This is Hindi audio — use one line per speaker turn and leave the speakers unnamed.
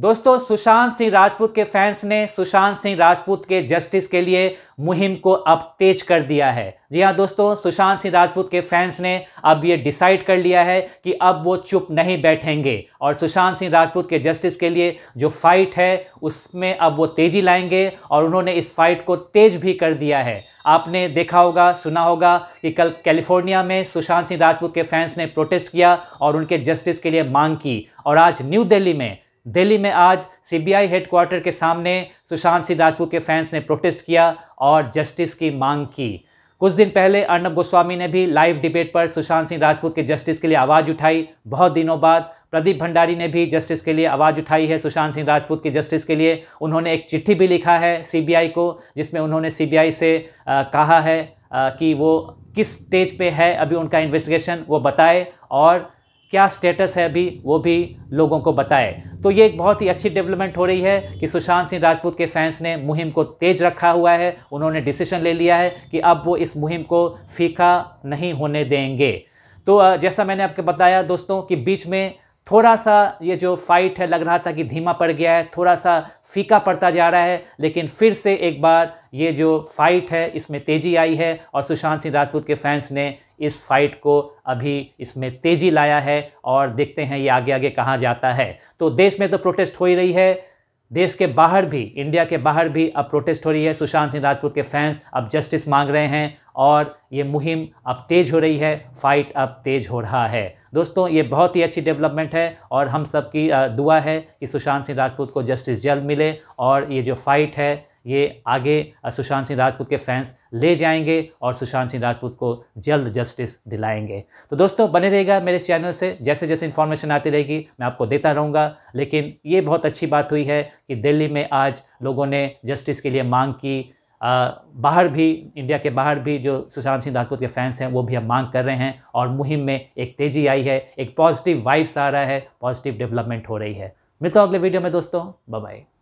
दोस्तों सुशांत सिंह राजपूत के फैंस ने सुशांत सिंह राजपूत के जस्टिस के लिए मुहिम को अब तेज कर दिया है जी हाँ दोस्तों सुशांत सिंह राजपूत के फैंस ने अब ये डिसाइड कर लिया है कि अब वो चुप नहीं बैठेंगे और सुशांत सिंह राजपूत के जस्टिस के लिए जो फाइट है उसमें अब वो तेज़ी लाएंगे और उन्होंने इस फाइट को तेज भी कर दिया है आपने देखा होगा सुना होगा कि कल कैलिफोर्निया में सुशांत सिंह राजपूत के फैंस ने प्रोटेस्ट किया और उनके जस्टिस के लिए मांग की और आज न्यू दिल्ली में दिल्ली में आज सीबीआई हेडक्वार्टर के सामने सुशांत सिंह राजपूत के फैंस ने प्रोटेस्ट किया और जस्टिस की मांग की कुछ दिन पहले अर्नब गोस्वामी ने भी लाइव डिबेट पर सुशांत सिंह राजपूत के जस्टिस के लिए आवाज़ उठाई बहुत दिनों बाद प्रदीप भंडारी ने भी जस्टिस के लिए आवाज़ उठाई है सुशांत सिंह राजपूत के जस्टिस के लिए उन्होंने एक चिट्ठी भी लिखा है सीबीआई को जिसमें उन्होंने सीबीआई से आ, कहा है आ, कि वो किस स्टेज पे है अभी उनका इन्वेस्टिगेशन वो बताए और क्या स्टेटस है अभी वो भी लोगों को बताए तो ये एक बहुत ही अच्छी डेवलपमेंट हो रही है कि सुशांत सिंह राजपूत के फैंस ने मुहिम को तेज रखा हुआ है उन्होंने डिसीजन ले लिया है कि अब वो इस मुहिम को फीका नहीं होने देंगे तो जैसा मैंने आपको बताया दोस्तों कि बीच में थोड़ा सा ये जो फाइट है लग रहा था कि धीमा पड़ गया है थोड़ा सा फीका पड़ता जा रहा है लेकिन फिर से एक बार ये जो फाइट है इसमें तेज़ी आई है और सुशांत सिंह राजपूत के फैंस ने इस फाइट को अभी इसमें तेज़ी लाया है और देखते हैं ये आगे आगे कहाँ जाता है तो देश में तो प्रोटेस्ट हो ही रही है देश के बाहर भी इंडिया के बाहर भी अब प्रोटेस्ट हो रही है सुशांत सिंह राजपूत के फैंस अब जस्टिस मांग रहे हैं और ये मुहिम अब तेज़ हो रही है फाइट अब तेज़ हो रहा है दोस्तों ये बहुत ही अच्छी डेवलपमेंट है और हम सब की दुआ है कि सुशांत सिंह राजपूत को जस्टिस जल्द मिले और ये जो फाइट है ये आगे सुशांत सिंह राजपूत के फैंस ले जाएंगे और सुशांत सिंह राजपूत को जल्द जस्टिस दिलाएंगे तो दोस्तों बने रहेगा मेरे चैनल से जैसे जैसे इन्फॉर्मेशन आती रहेगी मैं आपको देता रहूँगा लेकिन ये बहुत अच्छी बात हुई है कि दिल्ली में आज लोगों ने जस्टिस के लिए मांग की बाहर भी इंडिया के बाहर भी जो सुशांत सिंह राजपूत के फैंस हैं वो भी हम मांग कर रहे हैं और मुहिम में एक तेज़ी आई है एक पॉजिटिव वाइब्स आ रहा है पॉजिटिव डेवलपमेंट हो रही है मिलता हूँ अगले वीडियो में दोस्तों बाय